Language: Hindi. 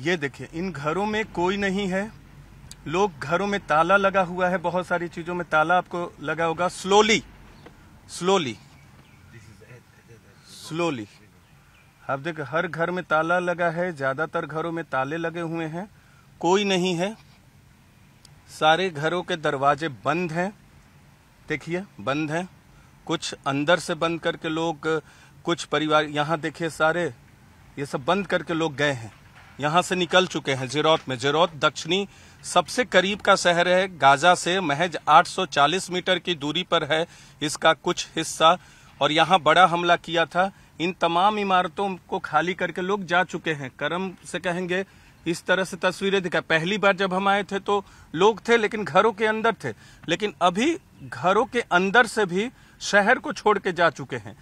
ये देखिए इन घरों में कोई नहीं है लोग घरों में ताला लगा हुआ है बहुत सारी चीजों में ताला आपको लगा होगा स्लोली स्लोली स्लोली आप देख हर घर में ताला लगा है ज्यादातर घरों में ताले लगे हुए हैं कोई नहीं है सारे घरों के दरवाजे बंद हैं देखिए बंद हैं कुछ अंदर से बंद करके लोग कुछ परिवार यहाँ देखिए सारे ये सब बंद करके लोग गए हैं यहाँ से निकल चुके हैं जिरौत में जिरौत दक्षिणी सबसे करीब का शहर है गाजा से महज 840 मीटर की दूरी पर है इसका कुछ हिस्सा और यहाँ बड़ा हमला किया था इन तमाम इमारतों को खाली करके लोग जा चुके हैं करम से कहेंगे इस तरह से तस्वीरें दिखा पहली बार जब हम आए थे तो लोग थे लेकिन घरों के अंदर थे लेकिन अभी घरों के अंदर से भी शहर को छोड़ के जा चुके हैं